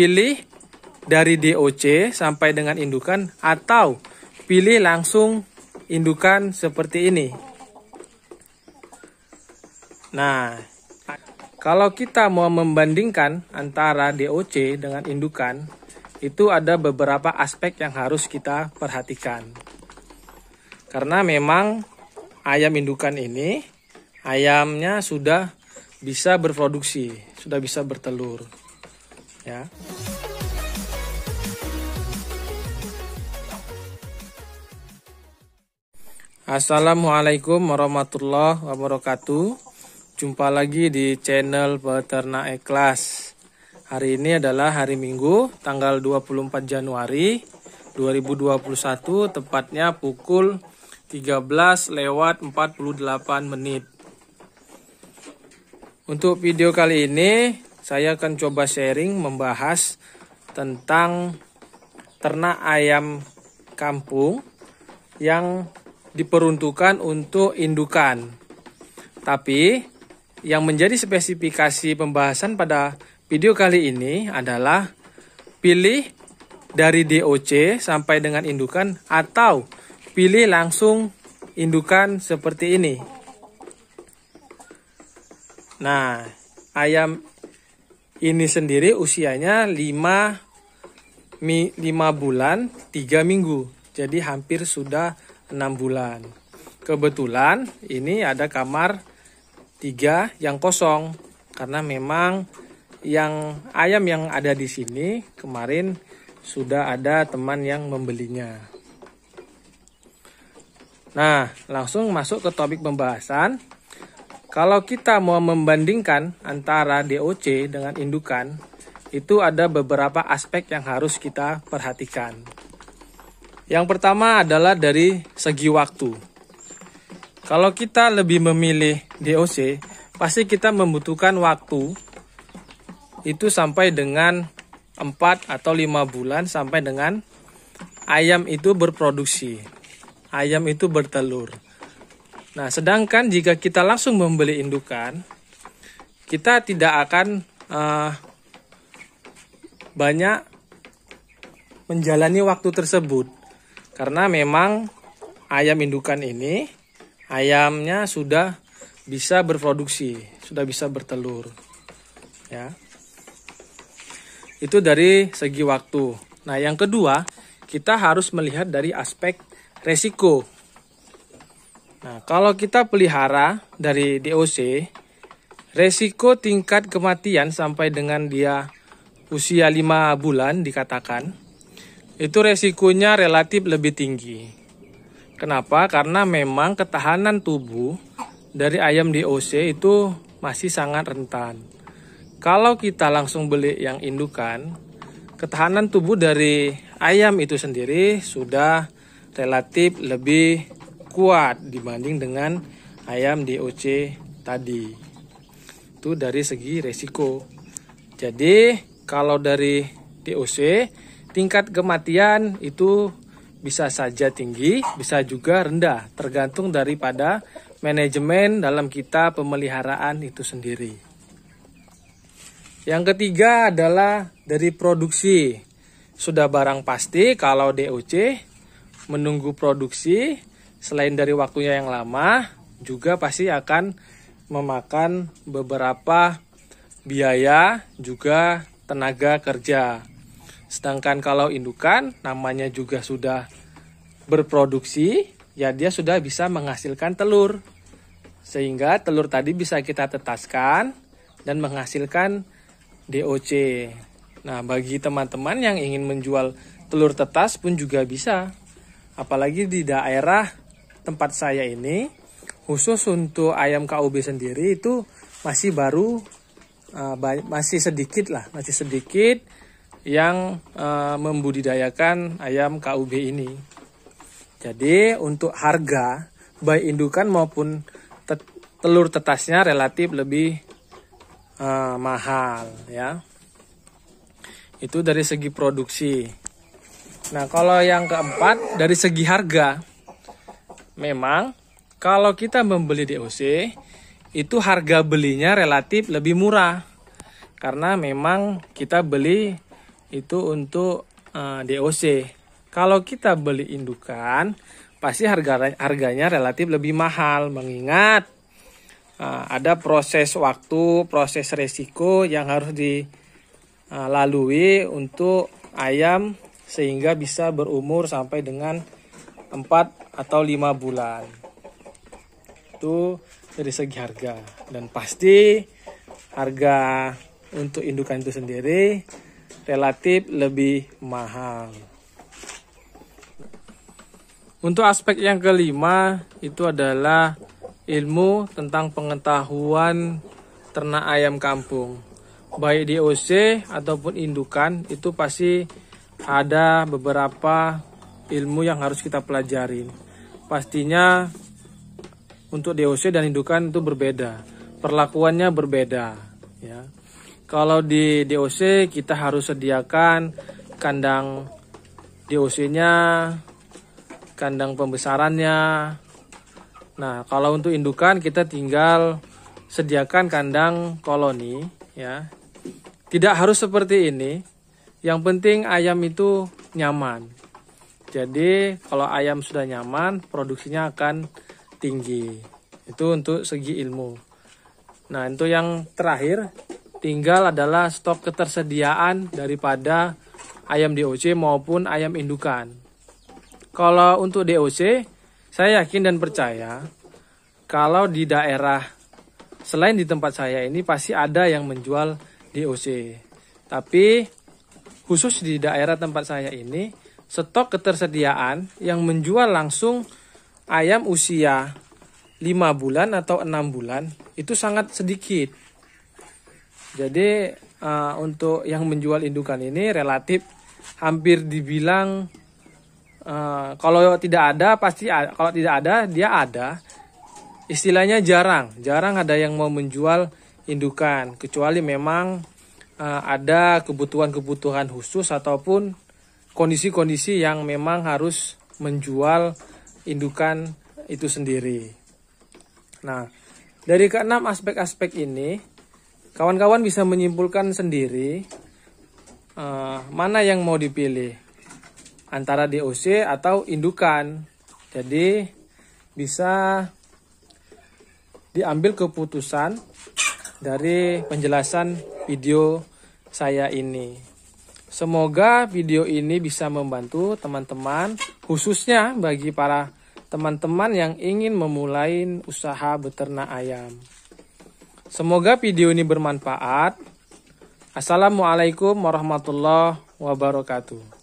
pilih dari DOC sampai dengan indukan atau pilih langsung indukan seperti ini. Nah, kalau kita mau membandingkan antara DOC dengan indukan, itu ada beberapa aspek yang harus kita perhatikan. Karena memang ayam indukan ini ayamnya sudah bisa berproduksi, sudah bisa bertelur ya. Assalamualaikum warahmatullahi wabarakatuh. Jumpa lagi di channel Peternak Ikhlas. Hari ini adalah hari Minggu, tanggal 24 Januari 2021, tepatnya pukul 13 lewat 48 menit. Untuk video kali ini, saya akan coba sharing membahas tentang ternak ayam kampung yang diperuntukkan untuk indukan. Tapi yang menjadi spesifikasi pembahasan pada video kali ini adalah pilih dari DOC sampai dengan indukan atau pilih langsung indukan seperti ini. Nah, ayam ini sendiri usianya 5 5 bulan 3 minggu jadi hampir sudah 6 bulan kebetulan ini ada kamar 3 yang kosong karena memang yang ayam yang ada di sini kemarin sudah ada teman yang membelinya nah langsung masuk ke topik pembahasan kalau kita mau membandingkan antara DOC dengan indukan, itu ada beberapa aspek yang harus kita perhatikan. Yang pertama adalah dari segi waktu. Kalau kita lebih memilih DOC, pasti kita membutuhkan waktu itu sampai dengan 4 atau 5 bulan sampai dengan ayam itu berproduksi. Ayam itu bertelur. Nah, sedangkan jika kita langsung membeli indukan, kita tidak akan uh, banyak menjalani waktu tersebut. Karena memang ayam indukan ini ayamnya sudah bisa berproduksi, sudah bisa bertelur. Ya. Itu dari segi waktu. Nah, yang kedua, kita harus melihat dari aspek resiko Nah, kalau kita pelihara dari DOC, resiko tingkat kematian sampai dengan dia usia 5 bulan dikatakan, itu resikonya relatif lebih tinggi. Kenapa? Karena memang ketahanan tubuh dari ayam DOC itu masih sangat rentan. Kalau kita langsung beli yang indukan, ketahanan tubuh dari ayam itu sendiri sudah relatif lebih kuat dibanding dengan ayam DOC tadi. Itu dari segi resiko. Jadi kalau dari DOC tingkat kematian itu bisa saja tinggi, bisa juga rendah, tergantung daripada manajemen dalam kita pemeliharaan itu sendiri. Yang ketiga adalah dari produksi. Sudah barang pasti kalau DOC menunggu produksi selain dari waktunya yang lama, juga pasti akan memakan beberapa biaya juga tenaga kerja. Sedangkan kalau indukan namanya juga sudah berproduksi, ya dia sudah bisa menghasilkan telur. Sehingga telur tadi bisa kita tetaskan dan menghasilkan DOC. Nah, bagi teman-teman yang ingin menjual telur tetas pun juga bisa. Apalagi di daerah tempat saya ini khusus untuk ayam KUB sendiri itu masih baru uh, masih sedikit lah masih sedikit yang uh, membudidayakan ayam KUB ini. Jadi untuk harga baik indukan maupun te telur tetasnya relatif lebih uh, mahal ya. Itu dari segi produksi. Nah, kalau yang keempat dari segi harga memang kalau kita membeli DOC itu harga belinya relatif lebih murah karena memang kita beli itu untuk uh, eh, DOC. Kalau kita beli indukan pasti harga harganya relatif lebih mahal mengingat uh, ada proses waktu, proses resiko yang harus dilalui eh, untuk ayam sehingga bisa berumur sampai dengan 4 atau 5 bulan itu dari segi harga dan pasti harga untuk indukan itu sendiri relatif lebih mahal untuk aspek yang kelima itu adalah ilmu tentang pengetahuan ternak ayam kampung baik di OC ataupun indukan itu pasti ada beberapa ilmu yang harus kita pelajari. Pastinya untuk DOC dan indukan itu berbeda, perlakuannya berbeda. Ya. Kalau di DOC kita harus sediakan kandang DOC-nya, kandang pembesarannya. Nah, kalau untuk indukan kita tinggal sediakan kandang koloni, ya. Tidak harus seperti ini. Yang penting ayam itu nyaman. Jadi kalau ayam sudah nyaman, produksinya akan tinggi. Itu untuk segi ilmu. Nah, itu yang terakhir, tinggal adalah stok ketersediaan daripada ayam DOC maupun ayam indukan. Kalau untuk DOC, saya yakin dan percaya kalau di daerah selain di tempat saya ini pasti ada yang menjual DOC. Tapi khusus di daerah tempat saya ini stok ketersediaan yang menjual langsung ayam usia 5 bulan atau 6 bulan itu sangat sedikit. Jadi uh, untuk yang menjual indukan ini relatif hampir dibilang uh, kalau tidak ada pasti ada, kalau tidak ada dia ada. Istilahnya jarang, jarang ada yang mau menjual indukan kecuali memang uh, ada kebutuhan-kebutuhan khusus ataupun kondisi-kondisi yang memang harus menjual indukan itu sendiri. Nah, dari keenam aspek-aspek ini, kawan-kawan bisa menyimpulkan sendiri uh, mana yang mau dipilih antara DOC atau indukan. Jadi bisa diambil keputusan dari penjelasan video saya ini. Semoga video ini bisa membantu teman-teman, khususnya bagi para teman-teman yang ingin memulai usaha beternak ayam. Semoga video ini bermanfaat. Assalamualaikum warahmatullahi wabarakatuh.